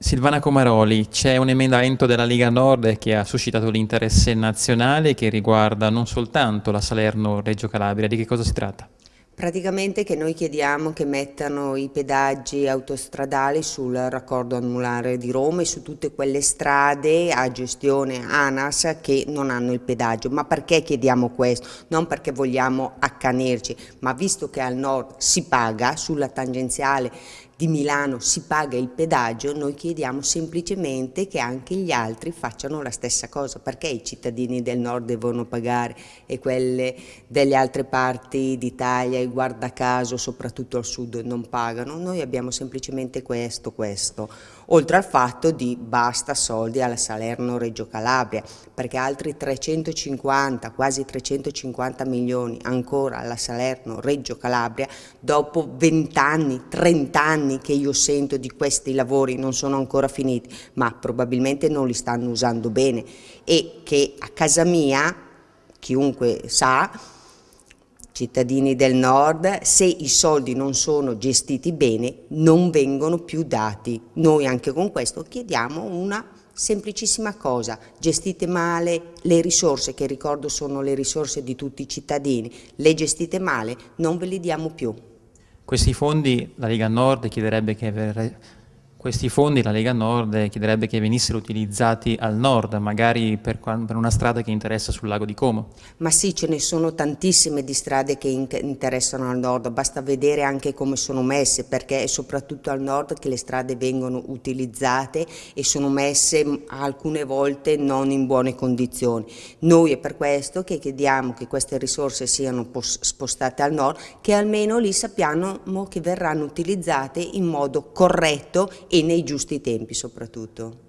Silvana Comaroli, c'è un emendamento della Lega Nord che ha suscitato l'interesse nazionale che riguarda non soltanto la Salerno-Reggio Calabria, di che cosa si tratta? Praticamente che noi chiediamo che mettano i pedaggi autostradali sul raccordo annulare di Roma e su tutte quelle strade a gestione ANAS che non hanno il pedaggio. Ma perché chiediamo questo? Non perché vogliamo accanerci, ma visto che al nord si paga sulla tangenziale di Milano si paga il pedaggio, noi chiediamo semplicemente che anche gli altri facciano la stessa cosa, perché i cittadini del nord devono pagare e quelle delle altre parti d'Italia, e guarda caso soprattutto al sud, non pagano? Noi abbiamo semplicemente questo, questo, oltre al fatto di basta soldi alla Salerno-Reggio Calabria, perché altri 350, quasi 350 milioni ancora alla Salerno-Reggio Calabria, dopo 20 anni, 30 anni, anni che io sento di questi lavori non sono ancora finiti, ma probabilmente non li stanno usando bene e che a casa mia, chiunque sa, cittadini del nord, se i soldi non sono gestiti bene non vengono più dati. Noi anche con questo chiediamo una semplicissima cosa, gestite male le risorse, che ricordo sono le risorse di tutti i cittadini, le gestite male, non ve le diamo più. Questi fondi la Lega Nord chiederebbe che questi fondi la Lega Nord eh, chiederebbe che venissero utilizzati al nord, magari per, una strada che interessa sul lago di Como. Ma sì, ce ne sono tantissime di strade che interessano al nord, basta vedere anche come sono messe, perché è soprattutto al nord che le strade vengono utilizzate e sono messe mm, alcune volte non in buone condizioni. Noi è per questo che chiediamo che queste risorse siano spostate al nord, che almeno lì sappiamo che verranno utilizzate in modo corretto e nei giusti tempi soprattutto.